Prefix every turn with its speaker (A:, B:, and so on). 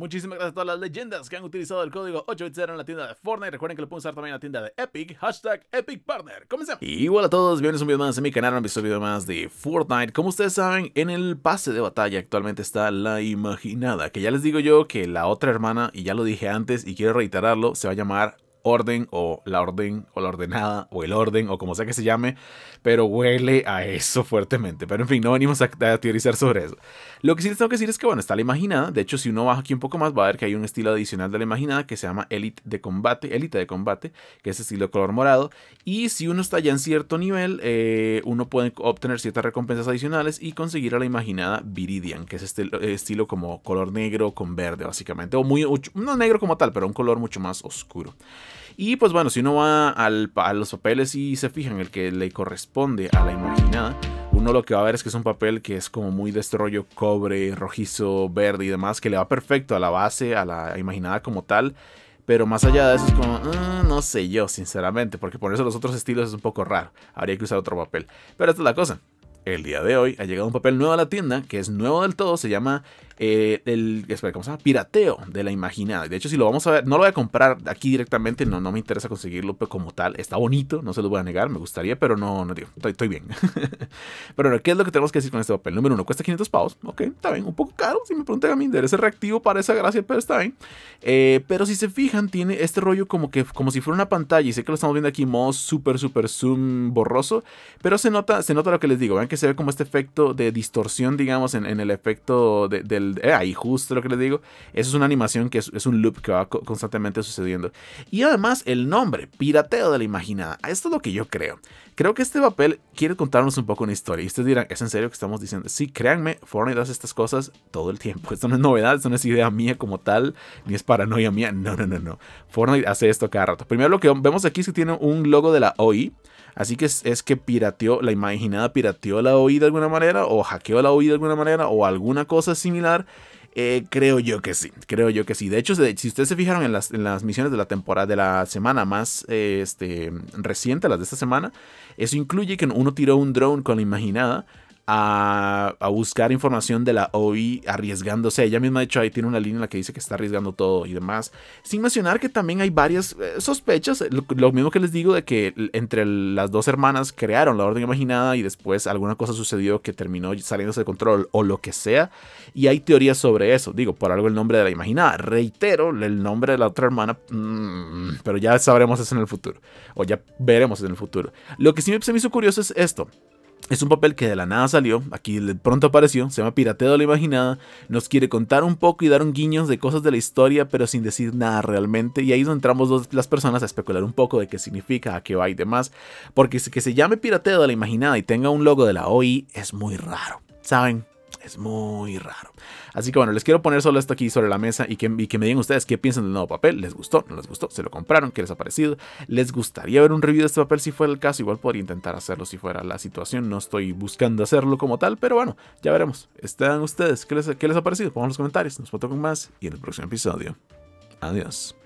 A: Muchísimas gracias a todas las leyendas que han utilizado el código 880 en la tienda de Fortnite. Recuerden que lo pueden usar también en la tienda de Epic. Hashtag Epic Partner. Comencemos. Y a todos, bienvenidos a un video más en mi canal, un episodio más de Fortnite. Como ustedes saben, en el pase de batalla actualmente está la imaginada. Que ya les digo yo que la otra hermana, y ya lo dije antes y quiero reiterarlo, se va a llamar orden o la orden o la ordenada o el orden o como sea que se llame, pero huele a eso fuertemente. Pero en fin, no venimos a, teorizar sobre eso. Lo que sí les tengo que decir es que, bueno, está la imaginada. De hecho, si uno baja aquí un poco más, va a ver que hay un estilo adicional de la imaginada que se llama Elite de combate, Elite de combate, que es estilo color morado. Y si uno está ya en cierto nivel, eh, uno puede obtener ciertas recompensas adicionales y conseguir a la imaginada Viridian, que es este estilo como color negro con verde, básicamente. O muy, no negro como tal, pero un color mucho más oscuro. Y pues bueno, si uno va al, a los papeles y se fija en el que le corresponde a la imaginada, uno lo que va a ver es que es un papel que es como muy de este cobre, rojizo, verde y demás, que le va perfecto a la base, a la imaginada como tal. Pero más allá de eso es como, ah, no sé yo, sinceramente, porque por eso los otros estilos es un poco raro. Habría que usar otro papel. Pero esta es la cosa. El día de hoy ha llegado un papel nuevo a la tienda, que es nuevo del todo, se llama eh, el espera, ¿cómo se llama? pirateo de la imaginada. De hecho, si lo vamos a ver, no lo voy a comprar aquí directamente, no, no me interesa conseguirlo como tal. Está bonito, no se lo voy a negar, me gustaría, pero no, no digo, estoy, bien. pero bueno, ¿qué es lo que tenemos que decir con este papel? Número uno, cuesta 500 pavos, ok, está bien, un poco caro, si me preguntan a mí, debe reactivo para esa gracia, pero está bien. Eh, pero si se fijan, tiene este rollo como que, como si fuera una pantalla, y sé que lo estamos viendo aquí en modo súper, súper zoom borroso, pero se nota, se nota lo que les digo, vean que se ve como este efecto de distorsión, digamos, en, el efecto del eh, ahí justo lo que les digo. Eso es una animación que es, un loop que va constantemente sucediendo. Y además el nombre, pirateo de la imaginada. Esto es lo que yo creo. Creo que este papel quiere contarnos un poco una historia. Y ustedes dirán, ¿es en serio que estamos diciendo? Sí, créanme, Fortnite hace estas cosas todo el tiempo. Esto no es novedad, esto no es idea mía como tal, ni es paranoia mía. No, no, no, no. Fortnite hace esto cada rato. Primero lo que vemos aquí es que tiene un logo de la OI Así que es, que pirateó, la imaginada pirateó la OI de alguna manera, o hackeó la OI de alguna manera, o alguna cosa similar. Eh, creo yo que sí, creo yo que sí. De hecho, si ustedes se fijaron en las, misiones de la temporada, de la semana más eh, este, reciente, las de esta semana, eso incluye que uno tiró un drone con la imaginada a, buscar información de la OI arriesgándose. Ella misma, de hecho, ahí tiene una línea en la que dice que está arriesgando todo y demás. Sin mencionar que también hay varias eh, sospechas. Lo, mismo que les digo de que entre las dos hermanas crearon la Orden Imaginada y después alguna cosa sucedió que terminó saliéndose de control o lo que sea. Y hay teorías sobre eso. Digo, por algo el nombre de la Imaginada. Reitero, el nombre de la otra hermana. Mm, pero ya sabremos eso en el futuro. O ya veremos en el futuro. Lo que sí me hizo curioso es esto. Es un papel que de la nada salió, aquí de pronto apareció, se llama Pirateo de la Imaginada, nos quiere contar un poco y dar un guiño de cosas de la historia, pero sin decir nada realmente, y ahí nos entramos las personas a especular un poco de qué significa, a qué va y demás, porque que se llame Pirateo de la Imaginada y tenga un logo de la OI es muy raro, ¿saben? muy raro. Así que bueno, les quiero poner solo esto aquí sobre la mesa y que, que me digan ustedes qué piensan del nuevo papel. ¿Les gustó? ¿No les gustó? ¿Se lo compraron? ¿Qué les ha parecido? ¿Les gustaría ver un review de este papel si fuera el caso? Igual podría intentar hacerlo si fuera la situación. No estoy buscando hacerlo como tal, pero bueno, ya veremos. ¿Están ustedes? ¿Qué les, ha parecido? Pongan los comentarios. Nos vemos con más y en el próximo episodio. Adiós.